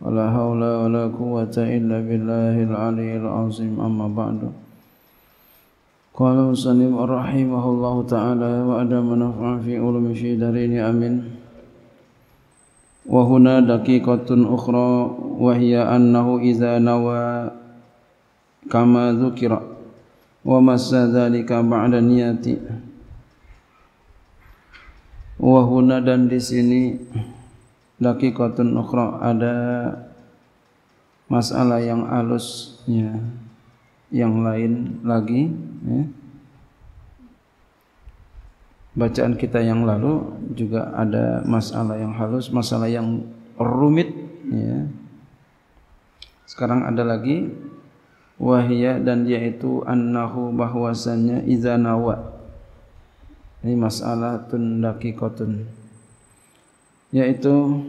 ولا حول ولا قوة إلا بالله العلي العظيم أما بعد قال مسلم رحمه الله تعالى وأدم نفعا في في دارين أمين وهنا دقيقة أخرى وهي أنه إذا نوى كما ذكر ومس ذلك بعد نياتي وهنا dan di sini Dakikatun ukhra ada masalah yang alusnya yang lain lagi ya. Bacaan kita yang lalu juga ada masalah yang halus, masalah yang rumit ya. Sekarang ada lagi wahya dan dia itu annahu bahwasannya izanawa. Ini masalah tun dakikatun yaitu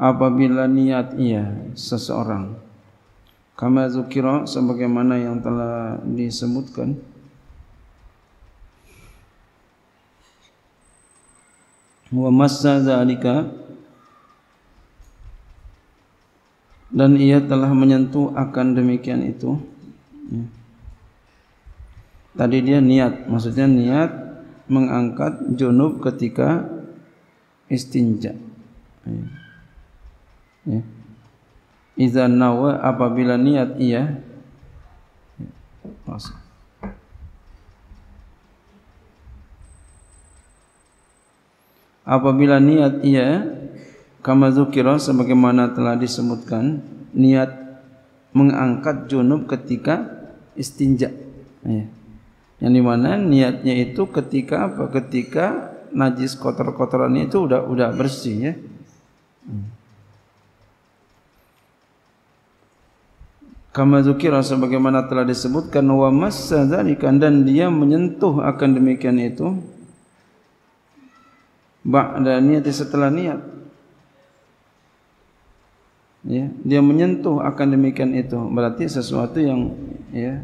apabila niat ia seseorang kama zukira sebagaimana yang telah disebutkan wa massa zalika dan ia telah menyentuh akan demikian itu ya. tadi dia niat maksudnya niat mengangkat junub ketika istinja. Ya. ya. Iza nawa apabila niat ia masuk. Apabila niat ia kama zukira sebagaimana telah disebutkan niat mengangkat junub ketika istinja. Ya. Yang dimana niatnya itu ketika apa? Ketika najis kotor-kotoran itu udah udah bersih ya. Kama zukira sebagaimana telah disebutkan wa massa zalikan dan dia menyentuh akan demikian itu ba'da niat setelah niat. Ya, dia menyentuh akan demikian itu berarti sesuatu yang ya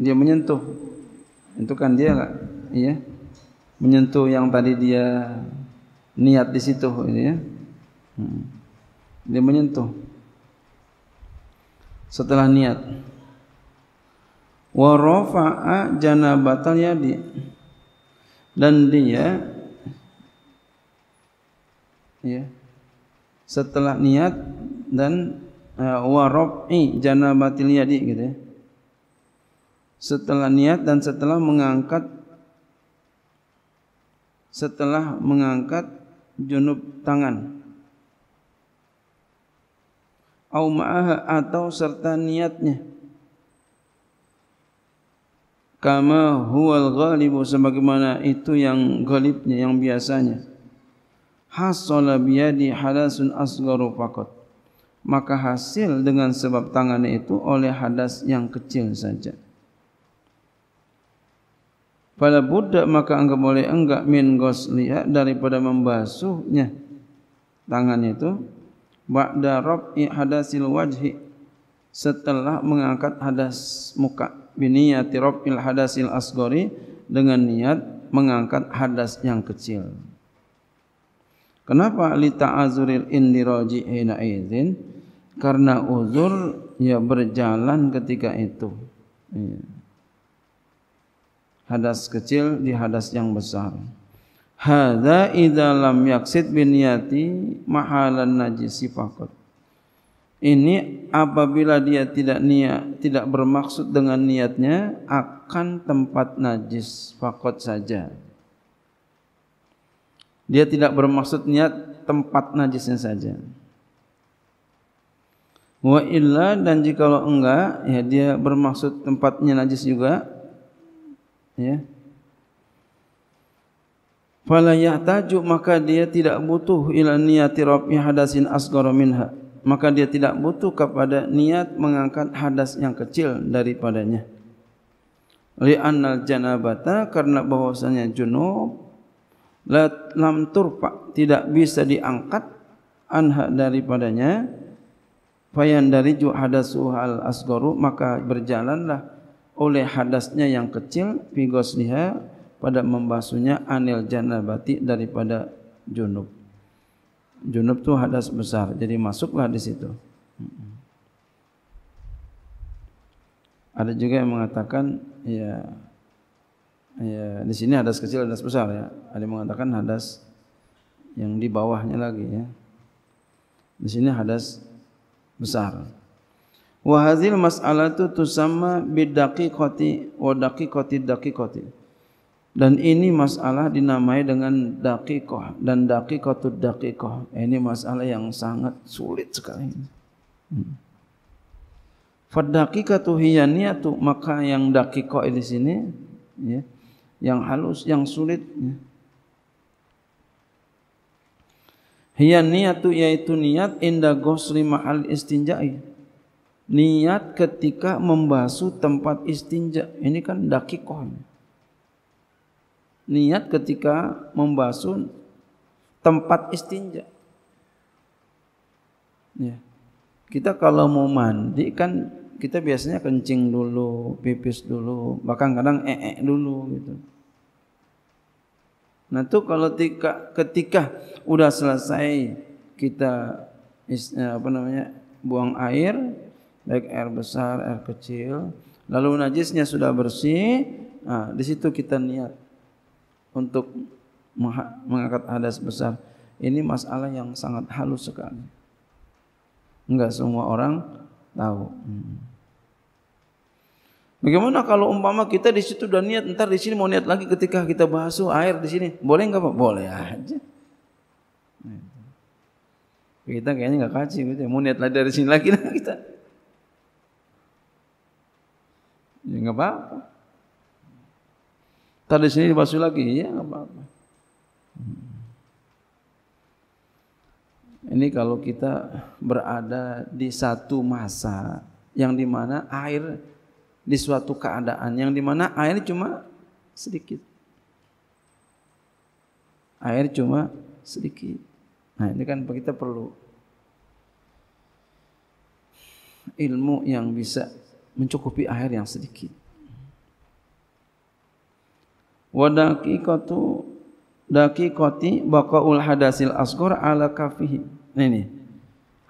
dia menyentuh itu kan dia lah ya menyentuh yang tadi dia niat di situ ini ya. Hmm. Dia menyentuh. Setelah niat. Wa rafa'a janabatal yadi. Dan dia ya. Setelah niat dan eh, wa rafi janabatil yadi gitu ya. Setelah niat dan setelah mengangkat setelah mengangkat junub tangan au ma'aha atau serta niatnya kama huwal ghalibu sebagaimana itu yang ghalibnya yang biasanya hasala biyadi hadasun asgaru fakot. maka hasil dengan sebab tangannya itu oleh hadas yang kecil saja Fala budak maka anggap boleh enggak min ghusliha daripada membasuhnya tangannya itu ba'da rafi hadasil wajhi setelah mengangkat hadas muka biniyati rafil hadasil asghari dengan niat mengangkat hadas yang kecil kenapa li ta'azuril indiraji hina karena uzur ya berjalan ketika itu ya hadas kecil di hadas yang besar. Hada idalam yaksid bin yati mahalan najisi fakut. Ini apabila dia tidak niat, tidak bermaksud dengan niatnya akan tempat najis fakot saja. Dia tidak bermaksud niat tempat najisnya saja. Wa illa dan jika enggak, ya dia bermaksud tempatnya najis juga ya fala yahtaju maka dia tidak butuh ila niyati rabbi hadasin asghara minha maka dia tidak butuh kepada niat mengangkat hadas yang kecil daripadanya li annal janabata karena bahwasanya junub lam turfa tidak bisa diangkat anha daripadanya fayan dari ju hadasu al asgaru maka berjalanlah oleh hadasnya yang kecil fi ghusliha pada membasuhnya anil janabati daripada junub. Junub itu hadas besar, jadi masuklah di situ. Ada juga yang mengatakan ya ya di sini hadas kecil hadas besar ya. Ada yang mengatakan hadas yang di bawahnya lagi ya. Di sini hadas besar. Hmm wa hadhil mas'alatu tusamma bidaqiqati wa daqiqati daqiqati dan ini masalah dinamai dengan daqiqah dan daqiqatu daqiqah ini masalah yang sangat sulit sekali hmm. fa daqiqatu hiya niyatu maka yang daqiqah di sini ya yang halus yang sulit ya. Hiya niyatu yaitu niat inda ghusli mahal istinja'i. niat ketika membasuh tempat istinja. Ini kan dakikoh. Niat ketika membasuh tempat istinja. Ya. Kita kalau mau mandi kan kita biasanya kencing dulu, pipis dulu, bahkan kadang ee -e dulu gitu. Nah itu kalau tika, ketika udah selesai kita eh, apa namanya buang air, baik air besar, air kecil. Lalu najisnya sudah bersih, nah, di situ kita niat untuk mengangkat hadas besar. Ini masalah yang sangat halus sekali. Enggak semua orang tahu. Hmm. Bagaimana kalau umpama kita di situ udah niat, ntar di sini mau niat lagi ketika kita basuh air di sini, boleh nggak pak? Boleh aja. Nah, kita kayaknya nggak kaji gitu, mau niat lagi dari sini lagi lah kita. Ya enggak apa-apa. Tadi sini dibasuh lagi, ya enggak apa-apa. Ini kalau kita berada di satu masa yang dimana air di suatu keadaan yang dimana air cuma sedikit. Air cuma sedikit. Nah ini kan kita perlu ilmu yang bisa mencukupi air yang sedikit. Wadaki Wadakikatu dakikoti baqaul hadasil asgor ala kafihi. Nah, ini.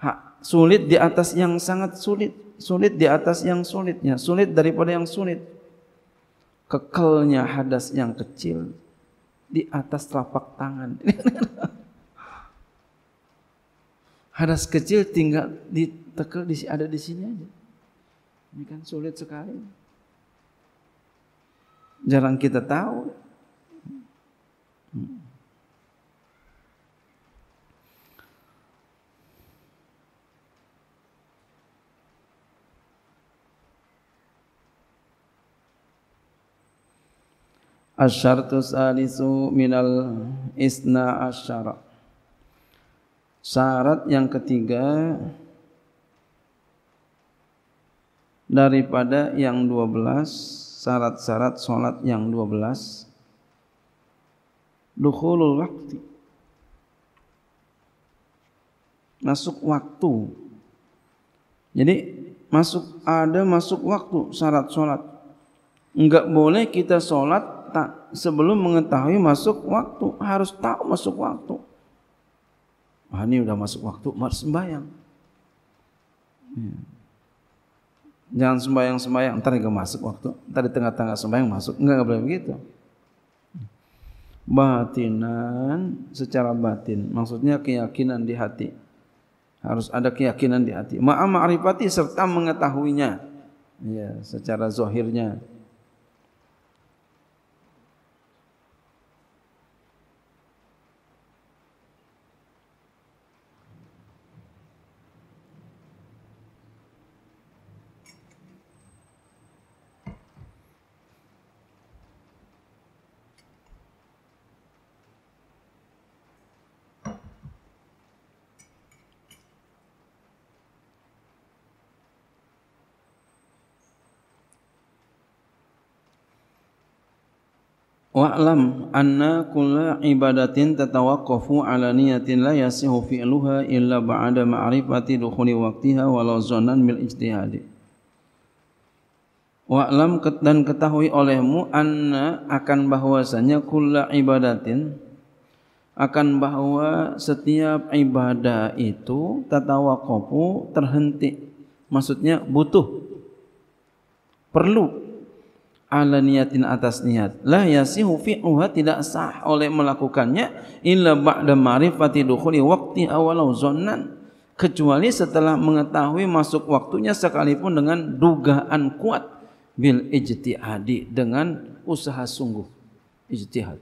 Ha, sulit di atas yang sangat sulit, sulit di atas yang sulitnya, sulit daripada yang sulit. Kekalnya hadas yang kecil di atas telapak tangan. hadas kecil tinggal ditekel di ada di sini aja. Ini kan sulit sekali. Jarang kita tahu. Hmm. Asyartu salisu minal isna asyara Syarat yang ketiga daripada yang 12 syarat-syarat solat yang 12 dukhulul waqti masuk waktu jadi masuk ada masuk waktu syarat solat enggak boleh kita solat tak sebelum mengetahui masuk waktu harus tahu masuk waktu Wah, ini udah masuk waktu mar sembahyang ya. Jangan sembahyang-sembahyang, ntar juga masuk waktu. Ntar di tengah-tengah sembahyang masuk. Enggak, enggak boleh begitu. Batinan secara batin. Maksudnya keyakinan di hati. Harus ada keyakinan di hati. Ma'am ma'rifati serta mengetahuinya. Ya, secara zahirnya. Wa'lam anna kulla ibadatin tatawakkafu ala niyatin la yasihu fi'luha illa ba'da ma'rifati dukhuli waktiha walau zonan mil ijtihadi. Wa'lam dan ketahui olehmu anna akan bahwasanya kulla ibadatin akan bahwa setiap ibadah itu tatawakkafu terhenti. Maksudnya butuh. Perlu ala niatin atas niat lah la yasihu fi'uha tidak sah oleh melakukannya illa ba'da ma'rifati dukhuli waqti awalau zonan kecuali setelah mengetahui masuk waktunya sekalipun dengan dugaan kuat bil ijtihadi dengan usaha sungguh ijtihad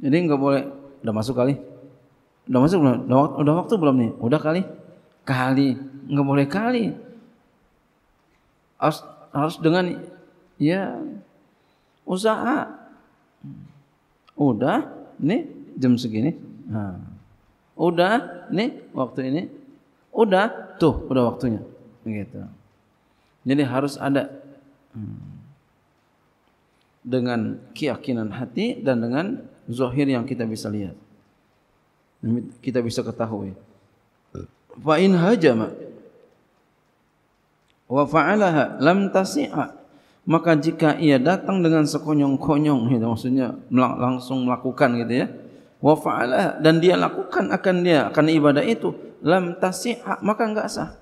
jadi enggak boleh udah masuk kali udah masuk belum udah, udah waktu belum nih udah kali kali enggak boleh kali harus, harus dengan ya usaha. Udah nih jam segini. Nah. Ha. Udah nih waktu ini. Udah tuh udah waktunya. Begitu. Jadi harus ada hmm, dengan keyakinan hati dan dengan zahir yang kita bisa lihat. Kita bisa ketahui. Fa in hajama wa fa'alaha lam tasi'a maka jika ia datang dengan sekonyong-konyong itu maksudnya langsung melakukan gitu ya wa fa'ala dan dia lakukan akan dia akan ibadah itu lam tasi'a maka enggak sah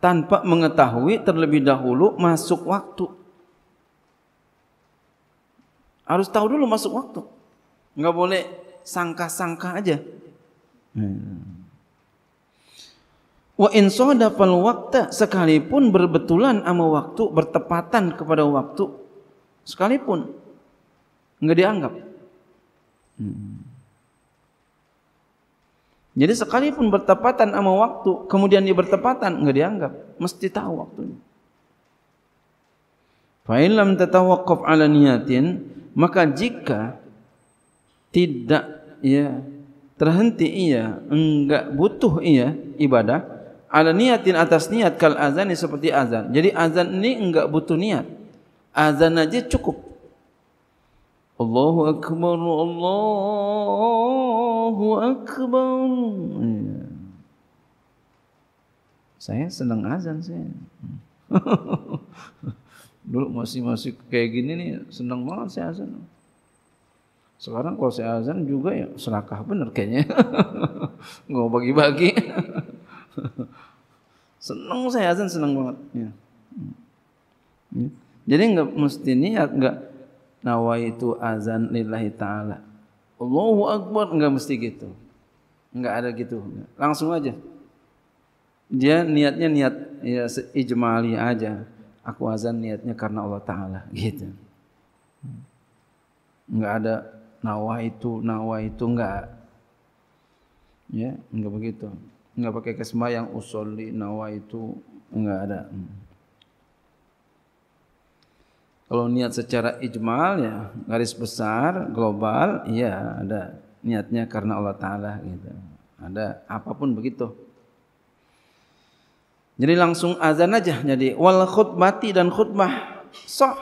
tanpa mengetahui terlebih dahulu masuk waktu harus tahu dulu masuk waktu enggak boleh sangka-sangka aja hmm. Wa in sadafal waqta sekalipun berbetulan ama waktu bertepatan kepada waktu sekalipun enggak dianggap. Hmm. Jadi sekalipun bertepatan ama waktu kemudian dia bertepatan enggak dianggap, mesti tahu waktunya. Fa in lam tatawaqqaf 'ala niyatin maka jika tidak ya terhenti ia enggak butuh ia ibadah ala niatin atas niat kal azan ini seperti azan. Jadi azan ini enggak butuh niat. Azan aja cukup. Allahu akbar, Allahu akbar. Ya. Saya senang azan saya. Dulu masih masih kayak gini nih senang banget saya azan. Sekarang kalau saya azan juga ya serakah benar kayaknya. Enggak bagi-bagi. Senang saya azan senang banget. Ya. Hmm. Ya. Jadi enggak mesti niat enggak nawaitu azan lillahi taala. Allahu akbar enggak mesti gitu. Enggak ada gitu. Langsung aja. Dia niatnya niat ya ijmali aja. Aku azan niatnya karena Allah taala gitu. Enggak ada nawaitu nawaitu enggak. Ya, enggak begitu. Enggak pakai kesma yang usolli nawa itu enggak ada. Hmm. Kalau niat secara ijmal ya garis besar global iya ada niatnya karena Allah taala gitu. Ada apapun begitu. Jadi langsung azan aja jadi wal khutbati dan khutbah sah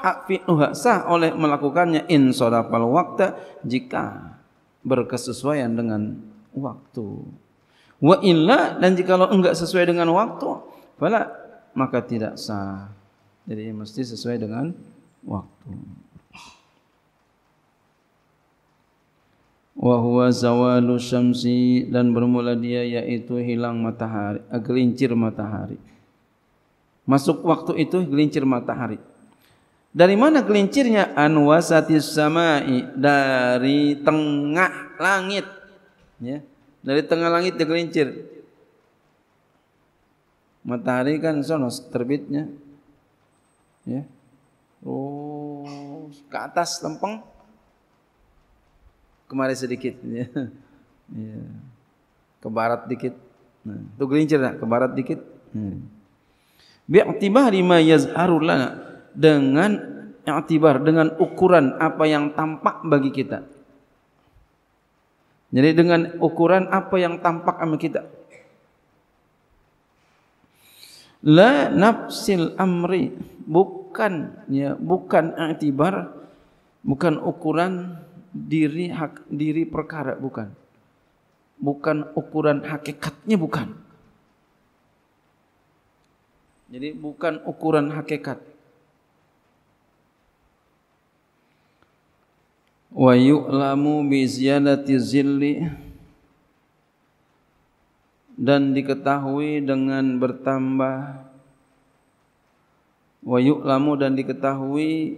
sah oleh melakukannya in sodapal waktu jika berkesesuaian dengan waktu. Wa illa dan jika enggak sesuai dengan waktu, fala maka tidak sah. Jadi mesti sesuai dengan waktu. Wa huwa zawalu syamsi dan bermula dia yaitu hilang matahari, eh, gelincir matahari. Masuk waktu itu gelincir matahari. Dari mana gelincirnya anwasatis samai dari tengah langit ya. Yeah dari tengah langit tergelincir. Matahari kan sono terbitnya. Ya. Oh, ke atas lempeng. Kemari sedikit ya. ya. Ke barat dikit. Nah, itu gelincir nah. ke barat dikit. Hmm. di ma yazharu dengan yang i'tibar dengan ukuran apa yang tampak bagi kita. Jadi dengan ukuran apa yang tampak sama kita. La nafsil amri bukan ya bukan atibar bukan ukuran diri hak diri perkara bukan. Bukan ukuran hakikatnya bukan. Jadi bukan ukuran hakikat. wa yu'lamu bi ziyadati zilli dan diketahui dengan bertambah wa yu'lamu dan diketahui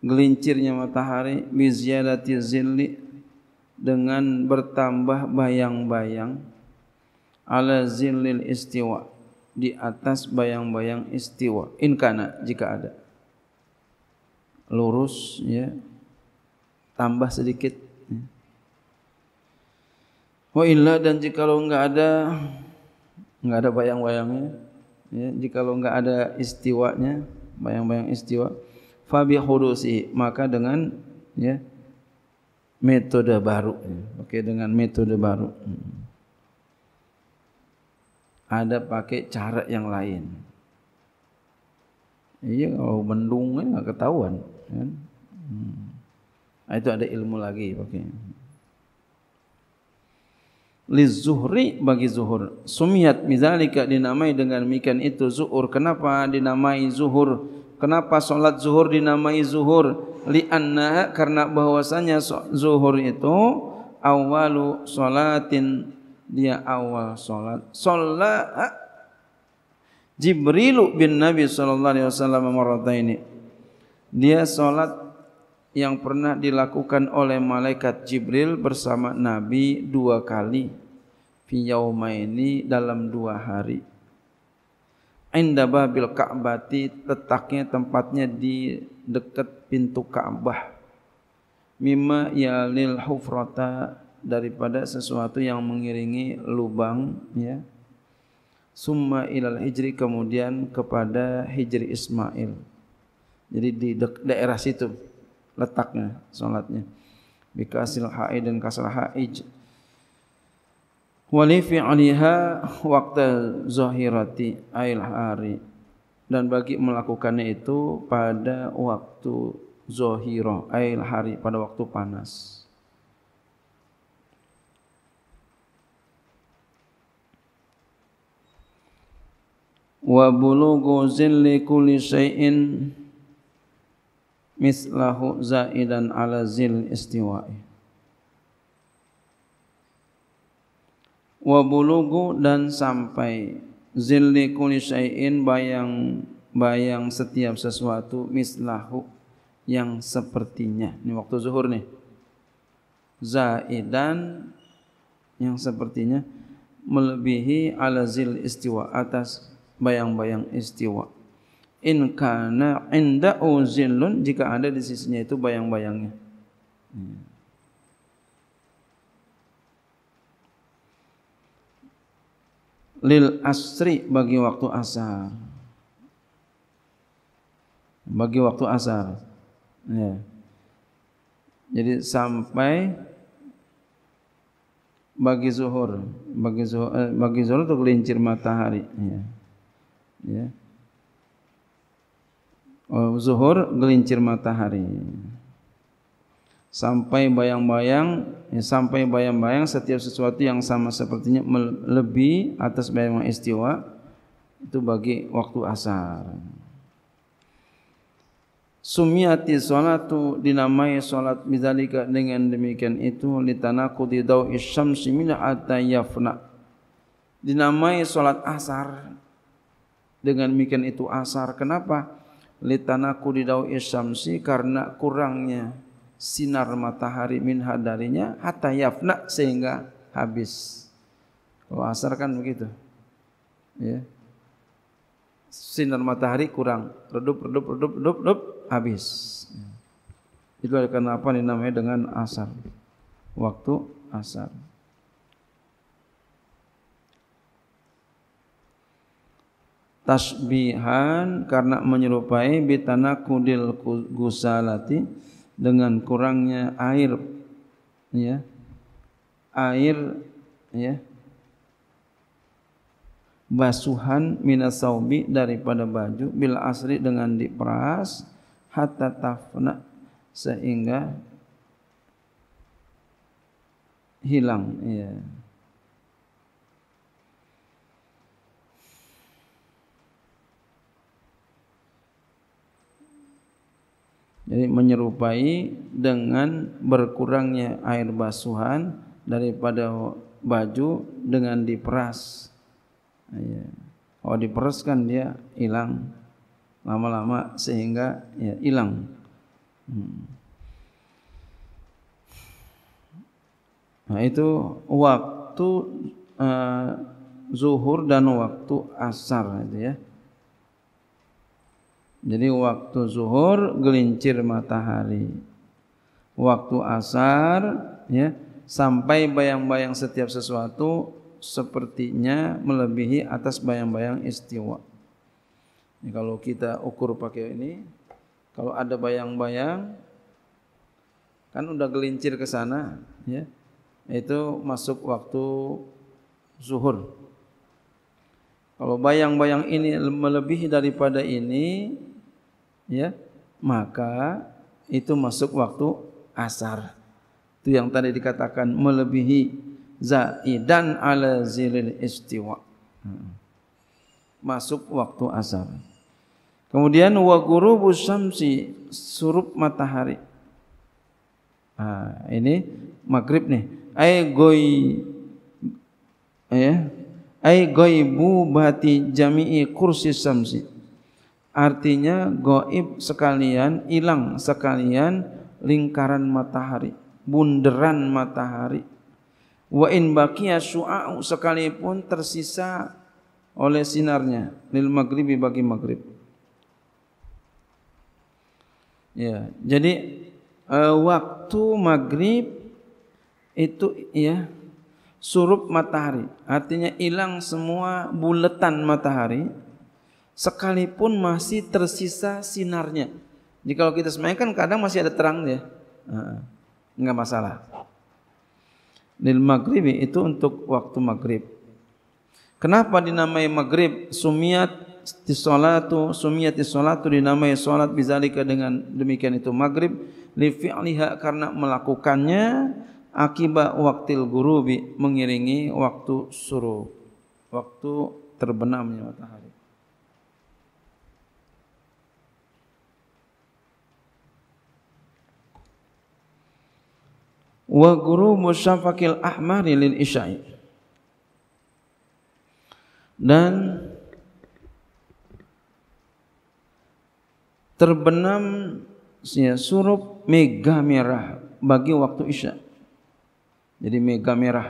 gelincirnya matahari bi ziyadati zilli dengan bertambah bayang-bayang ala zillil istiwa di atas bayang-bayang istiwa in kana jika ada lurus ya tambah sedikit. Wa oh, illa dan jika lo enggak ada enggak ada bayang-bayangnya, ya, jika lo enggak ada istiwanya, bayang-bayang istiwa, fa bi maka dengan ya metode baru. Oke, okay, dengan metode baru. Ada pakai cara yang lain. Iya, kalau mendung kan ya, enggak ketahuan, kan? Ya. Hmm. Ah, itu ada ilmu lagi. okay. Liz Zuhri bagi Zuhur. Sumiat mizalika dinamai dengan mikan itu Zuhur. Kenapa dinamai Zuhur? Kenapa solat Zuhur dinamai Zuhur? Li anna karena bahwasanya Zuhur itu awalu solatin dia awal solat. Solat ah, Jibrilu bin Nabi saw memerhati ini. Dia solat yang pernah dilakukan oleh malaikat Jibril bersama Nabi dua kali fi yaumaini dalam dua hari. Inda babil Ka'bati letaknya tempatnya di dekat pintu Ka'bah. Mimma yalil hufrata daripada sesuatu yang mengiringi lubang ya. Summa ilal hijri kemudian kepada hijri Ismail. Jadi di daerah situ letaknya solatnya. Bikasil haid dan kasal haid. fi aliha waktu zahirati ail hari dan bagi melakukannya itu pada waktu zohiro ail hari pada waktu panas. Wa bulughu zilli kulli mislahu zaidan ala zil istiwa'i wa bulugu dan sampai zilli kulli syai'in bayang bayang setiap sesuatu mislahu yang sepertinya ini waktu zuhur nih zaidan yang sepertinya melebihi ala zil istiwa atas bayang-bayang istiwa' in kana inda uzillun jika ada di sisinya itu bayang-bayangnya. Lil asri bagi waktu asar. Bagi waktu asar. Ya. Jadi sampai bagi zuhur, bagi zuhur, eh, bagi zuhur itu kelincir matahari. Ya. ya. Eh, zuhur gelincir matahari sampai bayang-bayang eh, sampai bayang-bayang setiap sesuatu yang sama sepertinya lebih atas bayang-bayang istiwa itu bagi waktu asar Sumiyati salatu dinamai salat bidzalika dengan demikian itu li tanaqudi dau isyamsi min atayafna dinamai salat asar dengan demikian itu asar kenapa litanaku didau isyamsi karena kurangnya sinar matahari min hadarinya hatta yafna sehingga habis. Kalau oh, asar kan begitu. Ya. Sinar matahari kurang, redup redup redup redup, redup habis. Ya. Itu karena apa dinamai dengan asar. Waktu asar. tasbihan karena menyerupai bitana kudil gusalati dengan kurangnya air ya air ya basuhan minasaubi daripada baju bil asri dengan diperas hatta tafna sehingga hilang ya Jadi menyerupai dengan berkurangnya air basuhan daripada baju dengan diperas. Ya. Kalau diperas kan dia hilang lama-lama sehingga ya, hilang. Hmm. Nah itu waktu uh, zuhur dan waktu asar itu ya. Jadi waktu zuhur gelincir matahari. Waktu asar ya sampai bayang-bayang setiap sesuatu sepertinya melebihi atas bayang-bayang istiwa. Ini kalau kita ukur pakai ini, kalau ada bayang-bayang kan udah gelincir ke sana ya. Itu masuk waktu zuhur. Kalau bayang-bayang ini melebihi daripada ini, ya maka itu masuk waktu asar itu yang tadi dikatakan melebihi zaidan ala zilil istiwa hmm. masuk waktu asar kemudian wa ghurubus syamsi surup matahari nah, ha, ini maghrib nih ay goi ya ay goi bu bati jami'i kursi syamsi Artinya goib sekalian, hilang sekalian lingkaran matahari, bunderan matahari. Wa in baqiya syu'a'u sekalipun tersisa oleh sinarnya lil maghribi bagi maghrib. Ya, jadi uh, waktu maghrib itu ya surup matahari, artinya hilang semua buletan matahari sekalipun masih tersisa sinarnya. Jadi kalau kita semaikan kan kadang masih ada terangnya. Enggak masalah. Lil maghribi itu untuk waktu maghrib. Kenapa dinamai maghrib? Sumiat di salatu, sumiat di salatu dinamai salat bizalika dengan demikian itu maghrib li fi'liha karena melakukannya akibat waktil gurubi mengiringi waktu suruh waktu terbenamnya matahari wa guru musyafaqil ahmari lil isya'i dan terbenam ya, surup mega merah bagi waktu isya jadi mega merah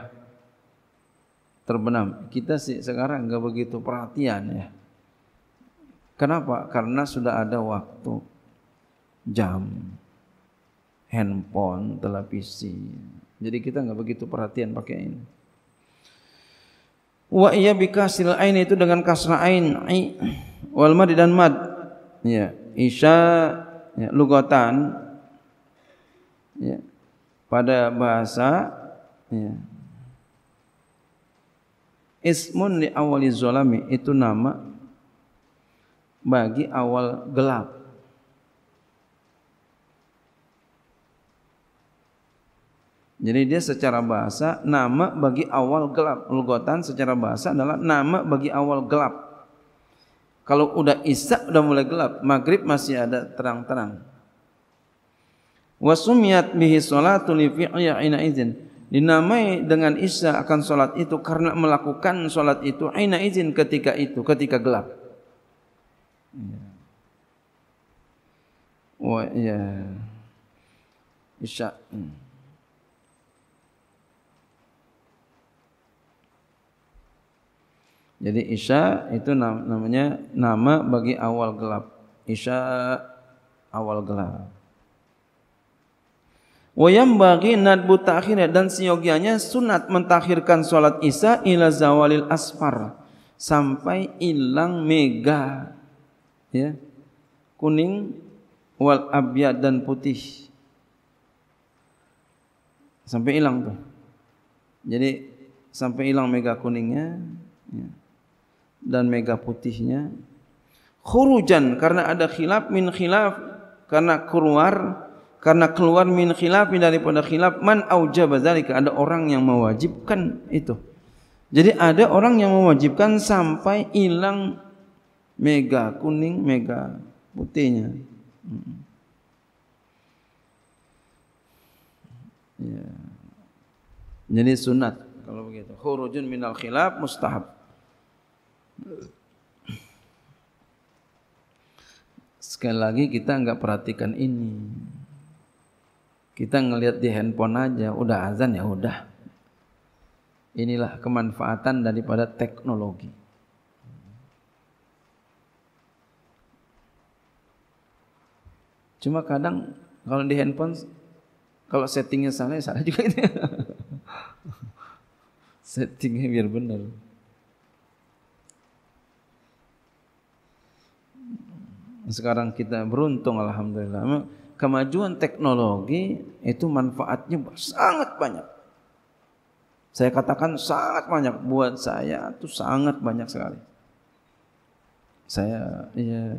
terbenam kita sih sekarang enggak begitu perhatian ya kenapa karena sudah ada waktu jam handphone, televisi. Jadi kita nggak begitu perhatian pakai ini. Wa iya bikasil ain itu dengan kasra ain i wal mad dan mad. Ya, isya ya, lugatan ya, pada bahasa ya. Ismun li awali zolami itu nama bagi awal gelap Jadi dia secara bahasa nama bagi awal gelap. Lugotan secara bahasa adalah nama bagi awal gelap. Kalau udah isak udah mulai gelap, maghrib masih ada terang-terang. Wasumiyat bihi salatu li fi'ya ina izin. Dinamai dengan isya akan salat itu karena melakukan salat itu ina izin ketika itu, ketika gelap. Ya. Wa ya. Isya. Hmm. Jadi Isya itu namanya nama bagi awal gelap. Isya awal gelap. Wayam bagi nadbu akhirnya dan siogianya sunat mentakhirkan solat Isya ila zawalil asfar sampai hilang mega ya kuning wal abyad dan putih sampai hilang tu. jadi sampai hilang mega kuningnya ya dan mega putihnya khurujan karena ada khilaf min khilaf karena keluar karena keluar min khilaf daripada khilaf man aujab dzalika ada orang yang mewajibkan itu jadi ada orang yang mewajibkan sampai hilang mega kuning mega putihnya hmm. ya. jadi sunat kalau begitu khurujun minal khilaf mustahab Sekali lagi kita nggak perhatikan ini. Kita ngelihat di handphone aja, udah azan ya udah. Inilah kemanfaatan daripada teknologi. Cuma kadang kalau di handphone, kalau settingnya salah, ya salah juga ini. settingnya biar benar. Sekarang kita beruntung alhamdulillah. Kemajuan teknologi itu manfaatnya sangat banyak. Saya katakan sangat banyak buat saya itu sangat banyak sekali. Saya ya,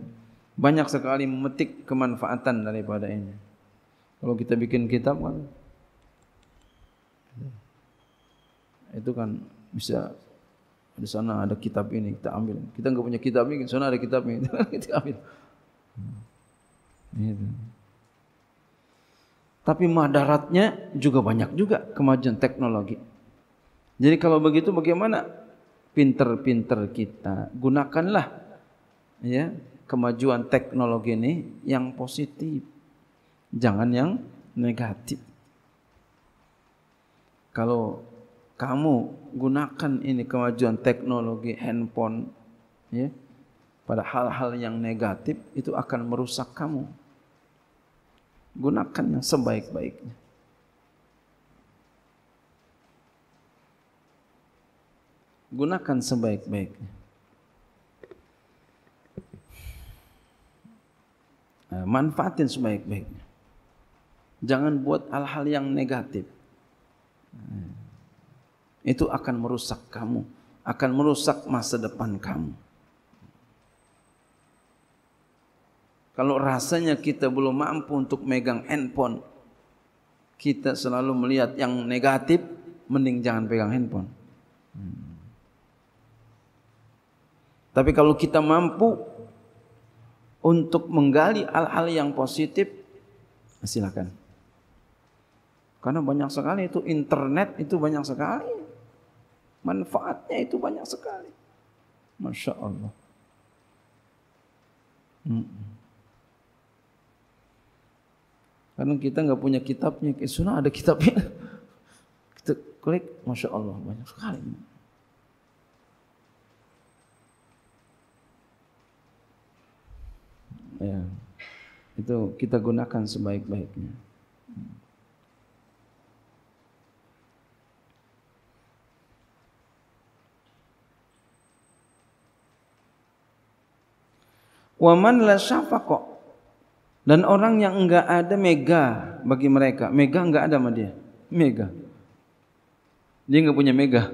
banyak sekali memetik kemanfaatan daripada ini. Kalau kita bikin kitab kan itu kan bisa di sana ada kitab ini kita ambil. Kita enggak punya kitab ini, di sana ada kitab ini kita ambil. Hmm. Iya. Tapi madaratnya juga banyak juga kemajuan teknologi. Jadi kalau begitu bagaimana? Pinter-pinter kita gunakanlah ya kemajuan teknologi ini yang positif, jangan yang negatif. Kalau kamu gunakan ini kemajuan teknologi handphone, ya, pada hal-hal yang negatif itu akan merusak kamu. Gunakan yang sebaik-baiknya. Gunakan sebaik-baiknya. Eh, manfaatin sebaik-baiknya. Jangan buat hal-hal yang negatif. Eh, itu akan merusak kamu. Akan merusak masa depan kamu. Kalau rasanya kita belum mampu untuk megang handphone, kita selalu melihat yang negatif, mending jangan pegang handphone. Hmm. Tapi kalau kita mampu untuk menggali hal-hal yang positif, silakan. Karena banyak sekali itu internet itu banyak sekali. Manfaatnya itu banyak sekali. Masya Allah. Hmm. Karena kita enggak punya kitabnya, eh, sunnah ada kitabnya. Kita klik, masya Allah banyak sekali. Ya, itu kita gunakan sebaik-baiknya. Waman la syafaqah dan orang yang enggak ada mega bagi mereka. Mega enggak ada sama dia. Mega. Dia enggak punya mega.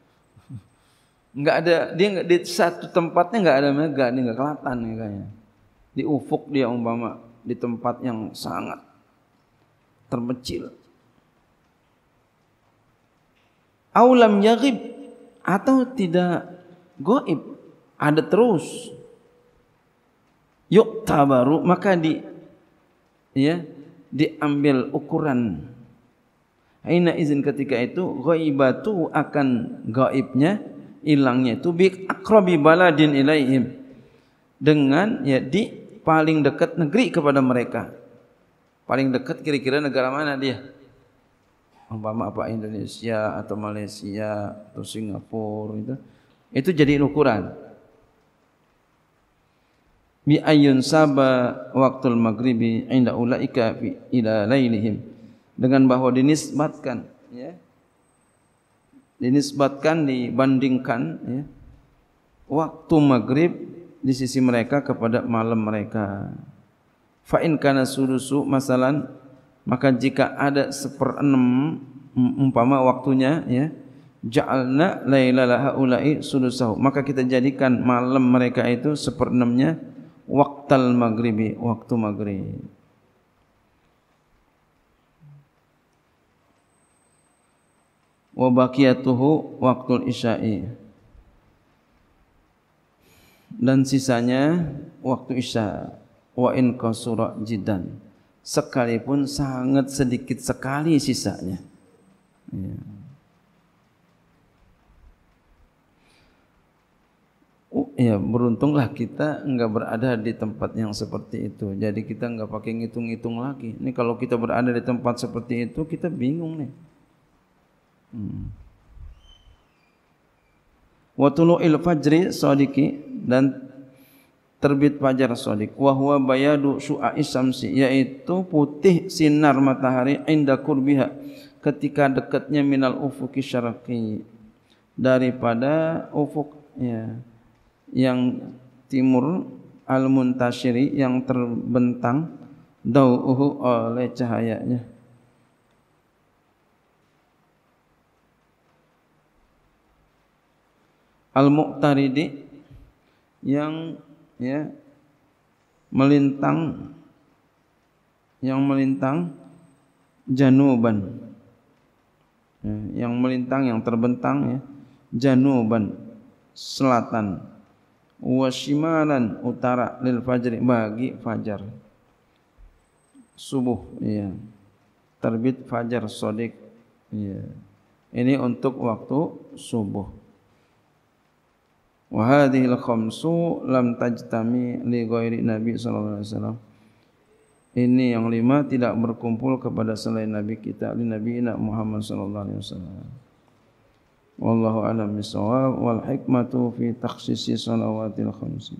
enggak ada dia enggak di satu tempatnya enggak ada mega, dia enggak kelihatan kayaknya. Di ufuk dia umpama di tempat yang sangat terpencil. Aulam yaghib atau tidak goib ada terus yuktabaru maka di ya diambil ukuran aina izin ketika itu ghaibatu akan gaibnya hilangnya itu bi akrabi baladin ilaihim dengan ya di paling dekat negeri kepada mereka paling dekat kira-kira negara mana dia umpama apa Indonesia atau Malaysia atau Singapura itu itu jadi ukuran bi ayyun saba waqtul maghribi inda ulaika fi ila lailihim dengan bahwa dinisbatkan ya dinisbatkan dibandingkan ya waktu maghrib di sisi mereka kepada malam mereka fa in kana sulusu masalan maka jika ada seperenam umpama waktunya ya ja'alna lailalaha ulai sulusahu maka kita jadikan malam mereka itu seperenamnya waktal maghribi waktu maghrib. Wa baqiyatuhu waktu isya'i. Dan sisanya waktu isya. Wa in qasura jiddan. Sekalipun sangat sedikit sekali sisanya. Ya. ya beruntunglah kita enggak berada di tempat yang seperti itu. Jadi kita enggak pakai ngitung-ngitung lagi. Ini kalau kita berada di tempat seperti itu, kita bingung nih. Hmm. Wa tulu'il fajri sadiqi dan terbit fajar sadiq wa huwa bayadu su'a'is samsi yaitu putih sinar matahari inda kurbiha ketika dekatnya minal ufuki syarqi daripada ufuk ya yang timur al-muntashiri yang terbentang dauhu oleh cahayanya al-muqtaridi yang ya melintang yang melintang januban ya, yang melintang yang terbentang ya januban selatan Wasimalan utara lil fajri bagi fajar subuh ya terbit fajar sodik ya. ini untuk waktu subuh wa hadhihi al khamsu lam tajtami li ghairi nabi sallallahu alaihi wasallam ini yang lima tidak berkumpul kepada selain nabi kita li Nabi muhammad sallallahu alaihi wasallam والله أعلم بالصواب والحكمة في تخصيص صلوات الخمس